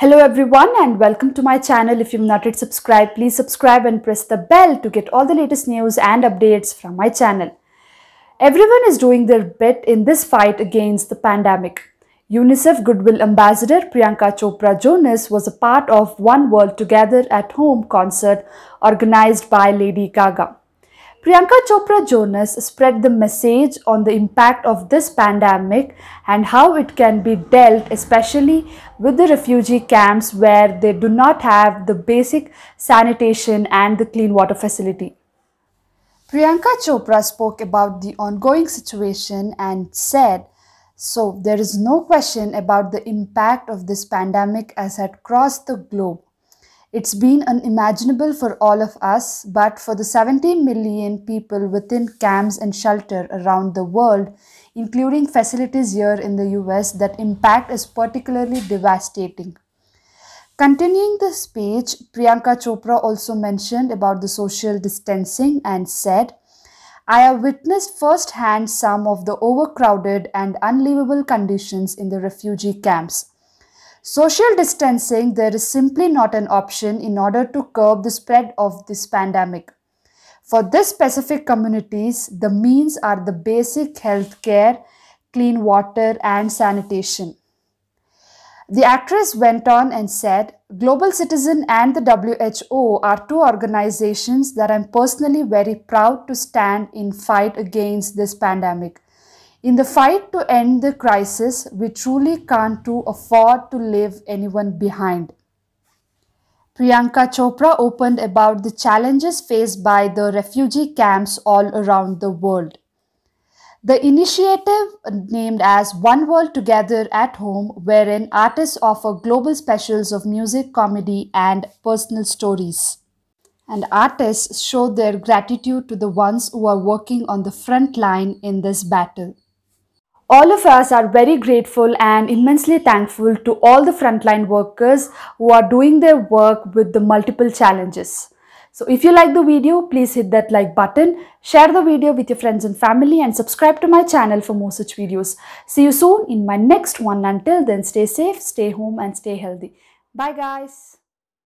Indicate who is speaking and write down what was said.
Speaker 1: Hello everyone and welcome to my channel. If you've not yet subscribed, please subscribe and press the bell to get all the latest news and updates from my channel. Everyone is doing their bit in this fight against the pandemic. UNICEF Goodwill Ambassador Priyanka Chopra Jonas was a part of One World Together at Home concert organized by Lady Gaga. Priyanka Chopra Jonas spread the message on the impact of this pandemic and how it can be dealt, especially with the refugee camps where they do not have the basic sanitation and the clean water facility. Priyanka Chopra spoke about the ongoing situation and said, so there is no question about the impact of this pandemic as it crossed the globe it's been unimaginable for all of us, but for the 70 million people within camps and shelter around the world, including facilities here in the US, that impact is particularly devastating. Continuing the speech, Priyanka Chopra also mentioned about the social distancing and said, I have witnessed firsthand some of the overcrowded and unlivable conditions in the refugee camps. Social distancing, there is simply not an option in order to curb the spread of this pandemic. For this specific communities, the means are the basic health care, clean water and sanitation. The actress went on and said, Global Citizen and the WHO are two organizations that I'm personally very proud to stand in fight against this pandemic. In the fight to end the crisis, we truly can't to afford to leave anyone behind. Priyanka Chopra opened about the challenges faced by the refugee camps all around the world. The initiative, named as One World Together at Home, wherein artists offer global specials of music, comedy, and personal stories. And artists show their gratitude to the ones who are working on the front line in this battle. All of us are very grateful and immensely thankful to all the frontline workers who are doing their work with the multiple challenges. So if you like the video, please hit that like button, share the video with your friends and family and subscribe to my channel for more such videos. See you soon in my next one. Until then, stay safe, stay home and stay healthy. Bye guys.